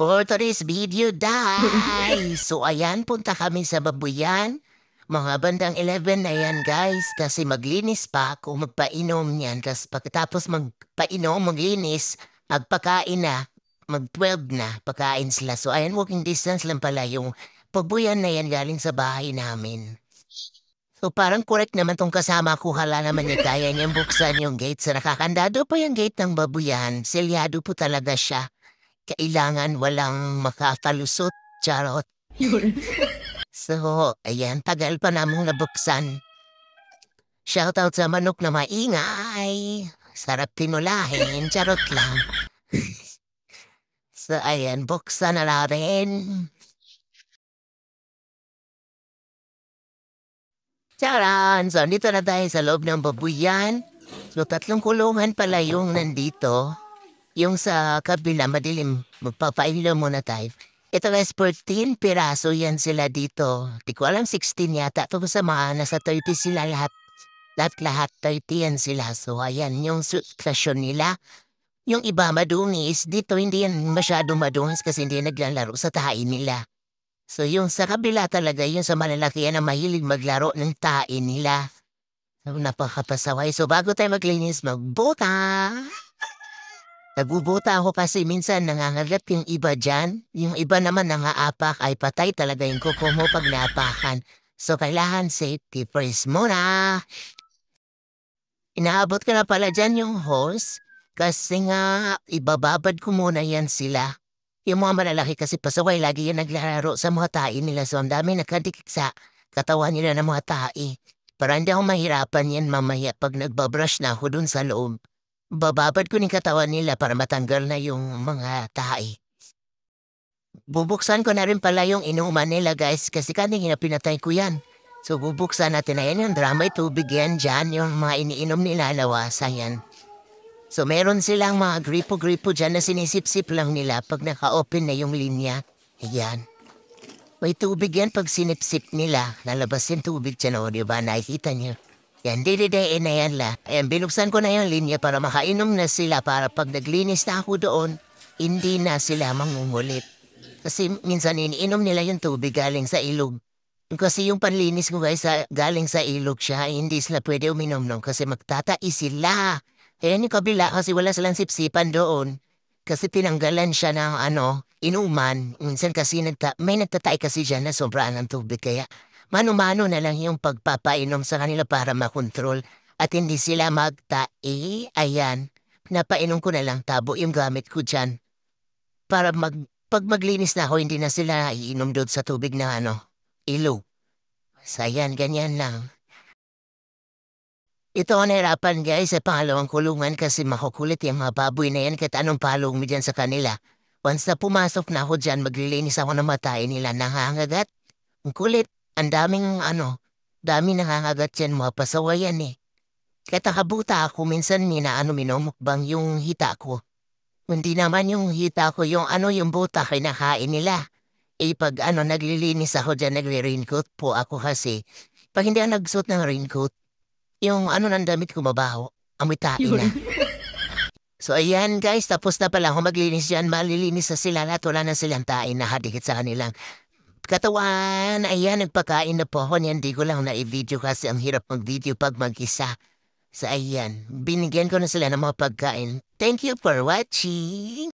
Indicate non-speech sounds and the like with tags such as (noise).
for today's video, die. so, ayan, punta kami sa babuyan. Mga bandang 11 na yan, guys. Kasi maglinis pa kung magpainom yan. Tapos pagkatapos magpainom, maglinis, magpakain na, mag-12 na, pagkain sila. So, ayan, walking distance lang pala yung pabuyan na yan galing sa bahay namin. So parang correct naman tong kasama ko. Hala naman niya kaya niyang buksan yung gate. Sa nakakandado pa yung gate ng babuyan. Selyado po talaga siya kailangan walang makakalusot. Charot. Yun. so, ayan, tagal pa namong nabuksan. Shoutout sa manok na maingay. Sarap pinulahin, charot lang. (laughs) so, ayan, buksan na natin. Charan! So, dito na tayo sa loob ng babuyan. So, tatlong kulungan pala yung nandito. Yung sa kabila, madilim. Magpapailo muna tayo. Ito guys, 14 piraso yan sila dito. Di ko alam, 16 yata. Ito sa mga nasa 30 sila lahat. Lahat-lahat 30 yan sila. So ayan, yung station nila. Yung iba madunis, dito hindi yan masyado madunis kasi hindi naglalaro sa tahi nila. So yung sa kabila talaga, yung sa malalaki yan ang mahilig maglaro ng tahi nila. So, napakapasaway. So bago tayo maglinis, magbota! Nagubuta ako kasi minsan nangangalap yung iba dyan. Yung iba naman nangaapak ay patay talaga yung kuko mo pag naapakan. So kailangan safety first muna. Inaabot ka na pala dyan yung horse. Kasi nga, ibababad ko muna yan sila. Yung mga malalaki kasi pasaway lagi yan naglalaro sa mga tae nila. So ang dami nakadikik sa katawan nila ng mga tae. Para hindi ako mahirapan yan mamaya pag nagbabrush na ako dun sa loob. Bababad ko ni katawan nila para matanggal na yung mga tahi. Bubuksan ko na rin pala yung inuuman nila guys kasi kanina pinatay ko yan. So bubuksan natin na yan yung drama ito. yan dyan yung mga iniinom nila nawasan yan. So meron silang mga gripo-gripo dyan na sinisip-sip lang nila pag naka-open na yung linya. Ayan. May tubig yan pag sinipsip nila. Nalabas yung tubig dyan o, oh, diba? Nakikita niyo. Yan, dididein na yan la. Ayan, binuksan ko na yung linya para makainom na sila para pag naglinis na ako doon, hindi na sila mangungulit. Kasi minsan iniinom nila yung tubig galing sa ilog. Kasi yung panlinis ko guys, sa, galing sa ilog siya, hindi sila pwede uminom nun kasi magtatai sila. Ayan yung kabila kasi wala silang sipsipan doon. Kasi pinanggalan siya ng ano, inuman. Minsan kasi nagta may nagtatay kasi dyan na sobraan ng tubig kaya mano na lang yung pagpapainom sa kanila para makontrol at hindi sila magtae. Ayan, napainom ko na lang tabo yung gamit ko dyan. Para mag, pag maglinis na ako, hindi na sila iinom doon sa tubig na ano, ilog. Sayan, ganyan lang. Ito ang nahirapan guys sa pangalawang kulungan kasi makukulit yung mga baboy na yan kahit anong palong mo dyan sa kanila. Once na pumasok na ako dyan, maglilinis ako ng matay nila. Nangangagat. Ang kulit. Ang daming ano, dami nangangagat yan mga pasawayan eh. Katakabuta ako minsan ni na minaano minumukbang yung hita ko. Hindi naman yung hita ko yung ano yung buta kinakain nila. Eh pag ano naglilinis ako dyan nagre-raincoat po ako kasi. Pag hindi ang nagsuot ng raincoat, yung ano ng damit ko mabaho, amitain na. (laughs) So ayan guys, tapos na pala ako maglinis dyan. Malilinis na sila lahat. Wala na silang tain na hadikit sa kanilang Katawan, ayan, nagpakain na po ako niyan. Di ko lang na-video kasi ang hirap mag-video pag mag-isa. So ayan, binigyan ko na sila ng mga pagkain. Thank you for watching!